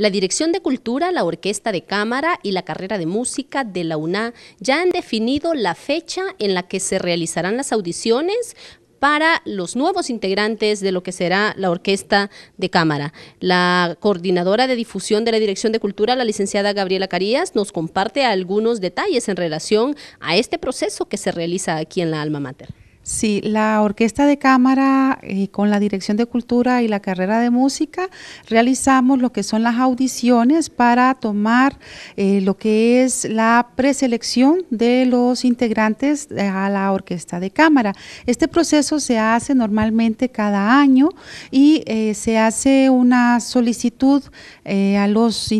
La Dirección de Cultura, la Orquesta de Cámara y la Carrera de Música de la UNA ya han definido la fecha en la que se realizarán las audiciones para los nuevos integrantes de lo que será la Orquesta de Cámara. La coordinadora de difusión de la Dirección de Cultura, la licenciada Gabriela Carías, nos comparte algunos detalles en relación a este proceso que se realiza aquí en la Alma Mater. Sí, la Orquesta de Cámara y eh, con la Dirección de Cultura y la Carrera de Música realizamos lo que son las audiciones para tomar eh, lo que es la preselección de los integrantes eh, a la Orquesta de Cámara. Este proceso se hace normalmente cada año y se hace una solicitud a los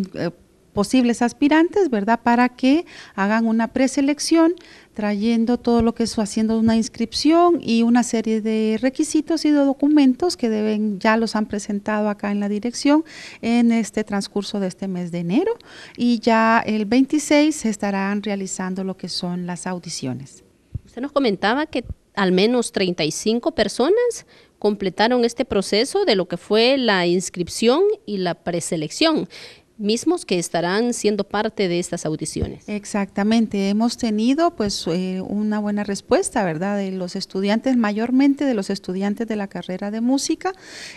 posibles aspirantes, ¿verdad? Para que hagan una preselección trayendo todo lo que es haciendo una inscripción y una serie de requisitos y de documentos que deben ya los han presentado acá en la dirección en este transcurso de este mes de enero y ya el 26 se estarán realizando lo que son las audiciones. Usted nos comentaba que al menos 35 personas completaron este proceso de lo que fue la inscripción y la preselección mismos que estarán siendo parte de estas audiciones. Exactamente, hemos tenido pues eh, una buena respuesta, ¿verdad? De los estudiantes, mayormente de los estudiantes de la carrera de música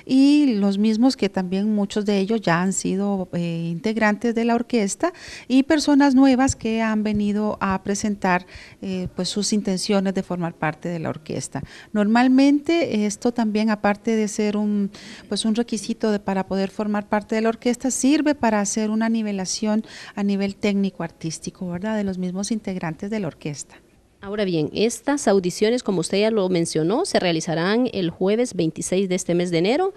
y los mismos que también muchos de ellos ya han sido eh, integrantes de la orquesta y personas nuevas que han venido a presentar eh, pues sus intenciones de formar parte de la orquesta. Normalmente esto también aparte de ser un pues un requisito para poder formar parte de la orquesta sirve para hacer una nivelación a nivel técnico-artístico, ¿verdad? De los mismos integrantes de la orquesta. Ahora bien, estas audiciones, como usted ya lo mencionó, se realizarán el jueves 26 de este mes de enero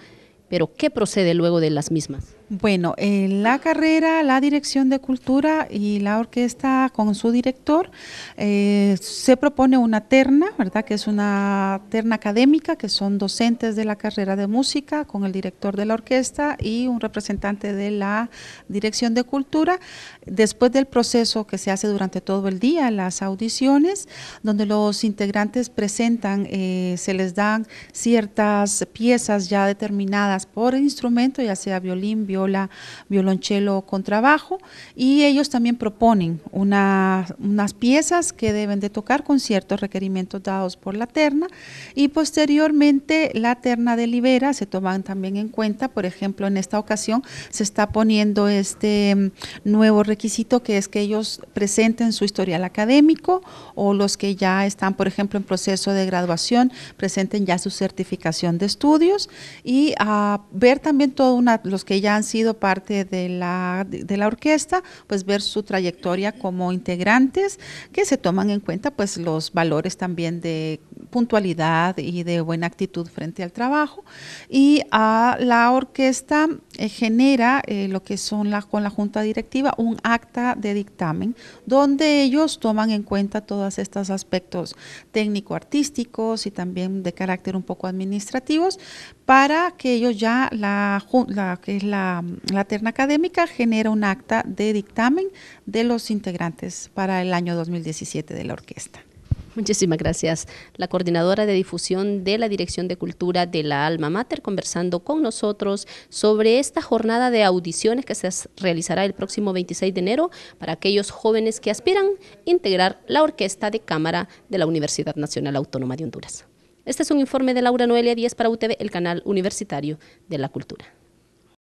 pero ¿qué procede luego de las mismas? Bueno, eh, la carrera, la dirección de cultura y la orquesta con su director eh, se propone una terna, ¿verdad? Que es una terna académica, que son docentes de la carrera de música con el director de la orquesta y un representante de la dirección de cultura. Después del proceso que se hace durante todo el día, las audiciones, donde los integrantes presentan, eh, se les dan ciertas piezas ya determinadas por instrumento, ya sea violín, viola, violonchelo o contrabajo, y ellos también proponen una, unas piezas que deben de tocar con ciertos requerimientos dados por la terna y posteriormente la terna delibera, se toman también en cuenta, por ejemplo, en esta ocasión se está poniendo este mm, nuevo requisito que es que ellos presenten su historial académico o los que ya están, por ejemplo, en proceso de graduación, presenten ya su certificación de estudios y a ah, ver también todos una, los que ya han sido parte de la, de la orquesta, pues ver su trayectoria como integrantes, que se toman en cuenta pues los valores también de, puntualidad y de buena actitud frente al trabajo. Y a ah, la orquesta eh, genera eh, lo que son las con la junta directiva un acta de dictamen donde ellos toman en cuenta todos estos aspectos técnico-artísticos y también de carácter un poco administrativos para que ellos ya la, que es la, la terna académica genera un acta de dictamen de los integrantes para el año 2017 de la orquesta. Muchísimas gracias. La coordinadora de difusión de la Dirección de Cultura de la Alma Mater conversando con nosotros sobre esta jornada de audiciones que se realizará el próximo 26 de enero para aquellos jóvenes que aspiran a integrar la Orquesta de Cámara de la Universidad Nacional Autónoma de Honduras. Este es un informe de Laura Noelia Díaz para UTV, el canal universitario de la cultura.